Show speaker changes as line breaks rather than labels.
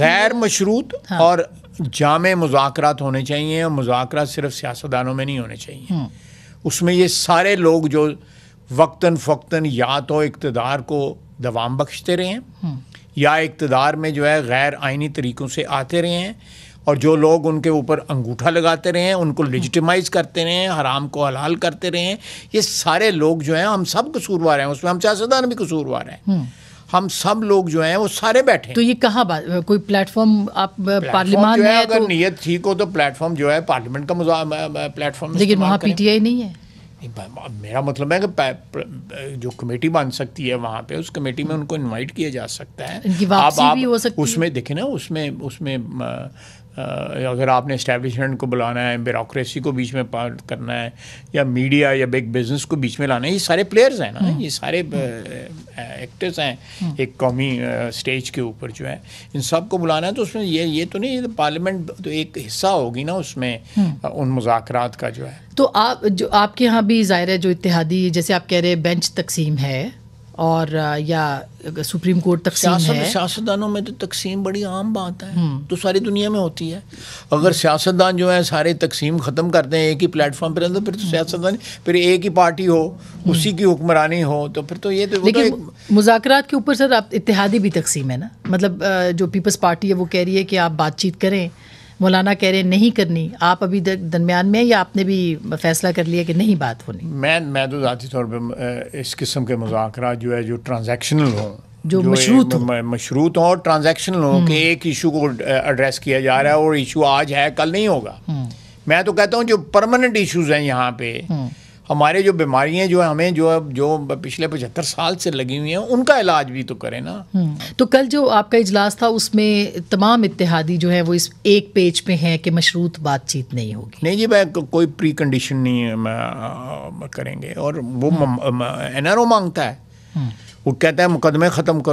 गैर मशरूत हाँ। और जाम मुजाकर होने चाहिए और मुजाकर सिर्फ सियासतदानों में नहीं होने चाहिए हम्म। उसमें ये सारे लोग जो वक्ता फ़क्ता या तो इकतदार को दवाम बख्शते रहे हैं हम्म। या इकतदार में जो है गैर आइनी तरीक़ों से आते रहे हैं और जो लोग उनके ऊपर अंगूठा लगाते रहे हैं उनको लिजिटमाइज करते रहे हैं हराम को हलाल करते रहे हैं ये सारे लोग जो हैं हम सब कसूरवार हैं उसमें हम सियासतदान भी कसूरवार हैं हम्म। हम सब लोग जो हैं वो सारे बैठे तो ये
कहाँ बात कोई प्लेटफॉर्म आप पार्लियामान में अगर तो...
नीयत ठीक हो तो प्लेटफॉर्म जो है पार्लियामेंट का प्लेटफॉर्म लेकिन वहाँ पीटीआई नहीं है मेरा मतलब है कि जो कमेटी बन सकती है वहाँ पे उस कमेटी में उनको इनवाइट किया जा सकता है आप, आप भी हो सकती उसमें देखे ना उसमें उसमें अगर आपने इस्टेब्लिशमेंट को बुलाना है ब्यूरोसी को बीच में करना है या मीडिया या बिग बिजनेस को बीच में लाना है ये सारे प्लेयर्स हैं ना हम्म। ये सारे एक्टर्स हैं हम्म। एक कौमी स्टेज के ऊपर जो है इन सब को बुलाना है तो उसमें ये ये तो नहीं पार्लियामेंट तो एक हिस्सा होगी ना उसमें हम्म। उन मुजाकर का जो है
तो आप जो आपके यहाँ भी ज़ाहिर है जो इतिहादी जैसे आप कह रहे हैं बेंच तकसीम है और या सुप्रीम कोर्ट तक सियासतदानों में तो तकसीम बड़ी आम बात है हम्म। तो सारी दुनिया में होती है
अगर सियासतदान जो है सारे तकसीम ख़त्म करते हैं एक ही प्लेटफॉर्म पर तो फिर तो हम्म। सियासतदान फिर एक ही पार्टी हो हम्म। उसी की हुक्मरानी हो तो फिर तो ये तो, तो लेकिन तो
मुजाकरात के ऊपर सर आप इतिहादी भी तकसीम है ना मतलब जो पीपल्स पार्टी है वो कह रही है कि आप बातचीत करें मौलाना कह रहे नहीं करनी आप अभी दरमियान में या आपने भी फैसला कर लिया कि नहीं बात होनी
मैं मैं तो ज़ाती तौर पर इस किस्म के मुजाकर जो है जो ट्रांजेक्शनल हों जो, जो मशरूत मशरूत हों और ट्रांजेक्शनल हों हम्म। कि एक इशू को एड्रेस किया जा रहा है और इशू आज है कल नहीं होगा हम्म। मैं तो कहता हूँ जो परमानेंट इशूज हैं यहाँ पे हम्म। हमारे जो बीमारियां जो हमें जो जो पिछले पचहत्तर साल से लगी हुई हैं उनका इलाज भी तो करें ना हम्म,
तो कल जो आपका इजलास था उसमें तमाम इतिहादी जो है वो इस एक पेज पे हैं कि मशरूत बातचीत नहीं होगी नहीं जी मैं कोई
प्री कंडीशन नहीं करेंगे और वो हम्म। एन मांगता है हम्म। वो कहता है मुकदमे ख़त्म करो